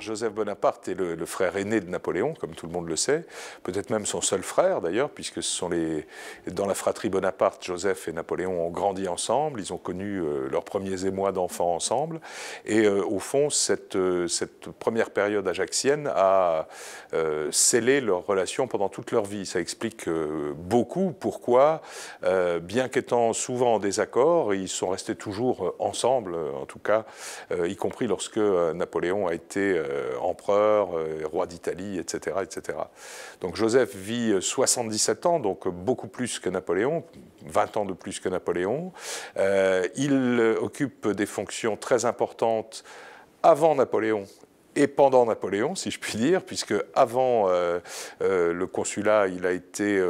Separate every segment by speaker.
Speaker 1: Joseph Bonaparte est le, frère aîné de Napoléon, comme tout le monde le sait, peut-être même son seul frère d'ailleurs, puisque ce sont les, dans la fratrie Bonaparte, Joseph et Napoléon ont grandi ensemble, ils ont connu euh, leurs premiers émois d'enfants ensemble, et euh, au fond, cette, euh, cette, première période ajaxienne a scellé leur relation pendant toute leur vie. Ça explique beaucoup pourquoi, bien qu'étant souvent en désaccord, ils sont restés toujours ensemble, en tout cas, y compris lorsque Napoléon a été euh, empereur, euh, roi d'Italie, etc., etc. Donc Joseph vit 77 euh, ans, donc beaucoup plus que Napoléon, 20 ans de plus que Napoléon. il occupe des fonctions très importantes avant Napoléon et pendant Napoléon, si je puis dire, puisque avant le consulat, il a été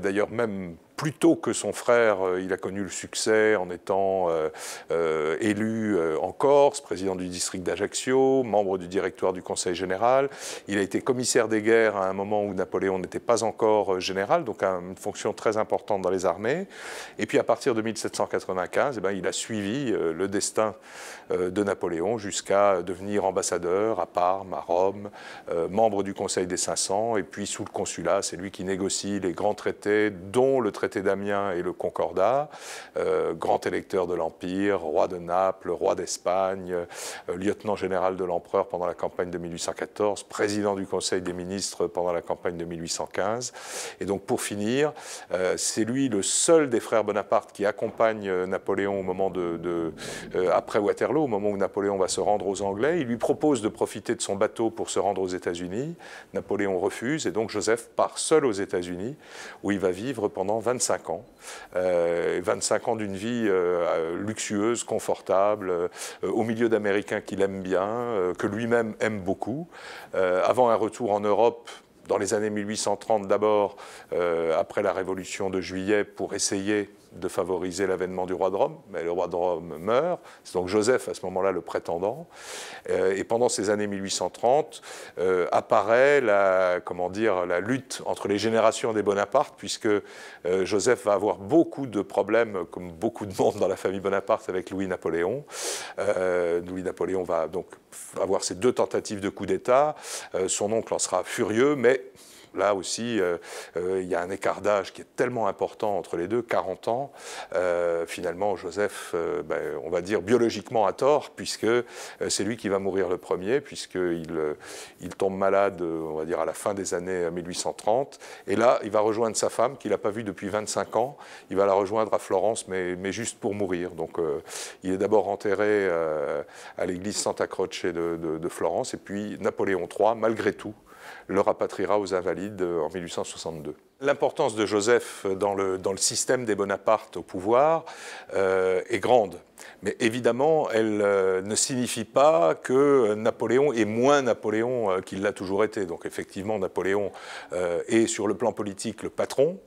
Speaker 1: d'ailleurs même Plutôt que son frère, euh, il a connu le succès en étant euh, euh, élu en Corse, président du district d'Ajaccio, membre du directoire du Conseil général. Il a été commissaire des guerres à un moment où Napoléon n'était pas encore général, donc une fonction très importante dans les armées. Et puis à partir de 1795, eh ben, il a suivi le destin de Napoléon jusqu'à devenir ambassadeur à Parme, à Rome, membre du Conseil des 500, et puis sous le consulat, c'est lui qui négocie les grands traités, dont le traité traité d'Amiens et le Concordat, grand électeur de l'Empire, roi de Naples, roi d'Espagne, lieutenant général de l'empereur pendant la campagne de 1814, président du Conseil des ministres pendant la campagne de 1815. Et donc pour finir, c'est lui le seul des frères Bonaparte qui accompagne Napoléon au moment de, de après Waterloo, au moment où Napoléon va se rendre aux Anglais. Il lui propose de profiter de son bateau pour se rendre aux États-Unis. Napoléon refuse et donc Joseph part seul aux États-Unis où il va vivre pendant 20 25 ans. 25 euh, ans d'une vie euh, euh, luxueuse, confortable, au milieu d'Américains qu'il aime bien, que lui-même aime beaucoup. avant un retour en Europe, dans les années 1830 d'abord, après la Révolution de Juillet, pour essayer de favoriser l'avènement du roi de Rome, mais le roi de Rome meurt, c'est donc Joseph à ce moment-là le prétendant, euh, et pendant ces années 1830 euh, apparaît la, comment dire, la lutte entre les générations des Bonaparte, puisque euh, Joseph va avoir beaucoup de problèmes, comme beaucoup de monde dans la famille Bonaparte, avec Louis-Napoléon. Louis-Napoléon va donc avoir ses deux tentatives de coup d'État, son oncle en sera furieux, mais Là aussi, euh, euh, il y a un écart d'âge qui est tellement important entre les deux, 40 ans. Euh, finalement, Joseph, ben, on va dire biologiquement à tort, puisque c'est lui qui va mourir le premier, puisqu'il il tombe malade, on va dire, à la fin des années 1830. Et là, il va rejoindre sa femme, qu'il n'a pas vue depuis 25 ans. Il va la rejoindre à Florence, mais, juste pour mourir. Donc, il est d'abord enterré à l'église Santa Croce de Florence. Et puis, Napoléon III, malgré tout, le rapatriera aux Invalides euh, en 1862. L'importance de Joseph dans le, système des Bonaparte au pouvoir euh, est grande. Mais évidemment, elle euh, ne signifie pas que Napoléon est moins Napoléon qu'il l'a toujours été. Donc effectivement, Napoléon est sur le plan politique le patron,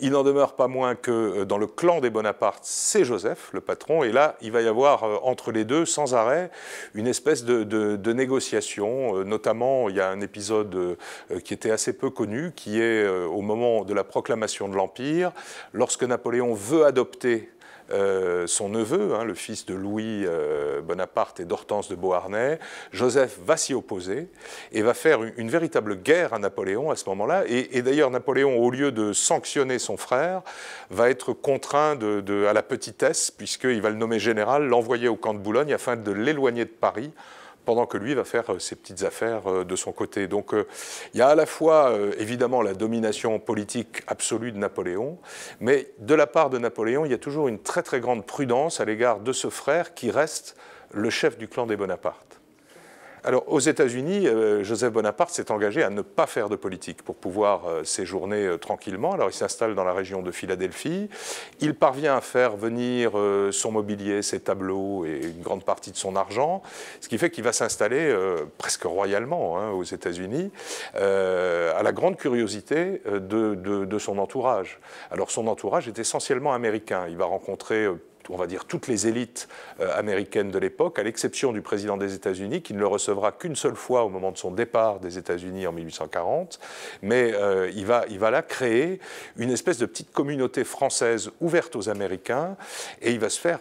Speaker 1: il n'en demeure pas moins que euh, dans le clan des Bonaparte, c'est Joseph, le patron, et là, il va y avoir euh, entre les deux, sans arrêt, une espèce de, de négociation. Euh, notamment, il y a un épisode qui était assez peu connu, qui est au moment de la proclamation de l'Empire, lorsque Napoléon veut adopter euh, son neveu, hein, le fils de Louis euh, Bonaparte et d'Hortense de Beauharnais, Joseph va s'y opposer et va faire une, véritable guerre à Napoléon à ce moment-là. Et, d'ailleurs, Napoléon, au lieu de sanctionner son frère, va être contraint à la petitesse, puisqu'il va le nommer général, l'envoyer au camp de Boulogne afin de l'éloigner de Paris pendant que lui va faire euh, ses petites affaires euh, de son côté. Donc euh, il y a à la fois évidemment la domination politique absolue de Napoléon, mais de la part de Napoléon, il y a toujours une très très grande prudence à l'égard de ce frère qui reste le chef du clan des Bonaparte. Alors, aux États-Unis, euh, Joseph Bonaparte s'est engagé à ne pas faire de politique pour pouvoir euh, séjourner euh, tranquillement. Alors, il s'installe dans la région de Philadelphie. Il parvient à faire venir son mobilier, ses tableaux et une grande partie de son argent, ce qui fait qu'il va s'installer presque royalement hein, aux États-Unis, à la grande curiosité de, de son entourage. Alors, son entourage est essentiellement américain. Il va rencontrer on va dire, toutes les élites euh, américaines de l'époque, à l'exception du président des États-Unis, qui ne le recevra qu'une seule fois au moment de son départ des États-Unis en 1840. Mais euh, il, va, il va là créer une espèce de petite communauté française ouverte aux Américains, et il va se faire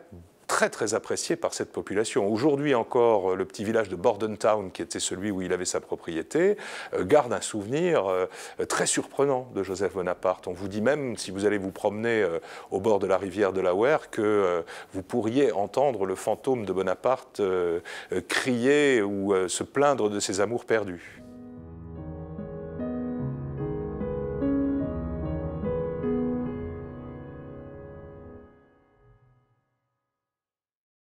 Speaker 1: très apprécié par cette population. Aujourd'hui encore, euh, le petit village de Bordentown, qui était celui où il avait sa propriété, euh, garde un souvenir euh, très surprenant de Joseph Bonaparte. On vous dit même, si vous allez vous promener au bord de la rivière de Delaware, que vous pourriez entendre le fantôme de Bonaparte crier ou se plaindre de ses amours perdus.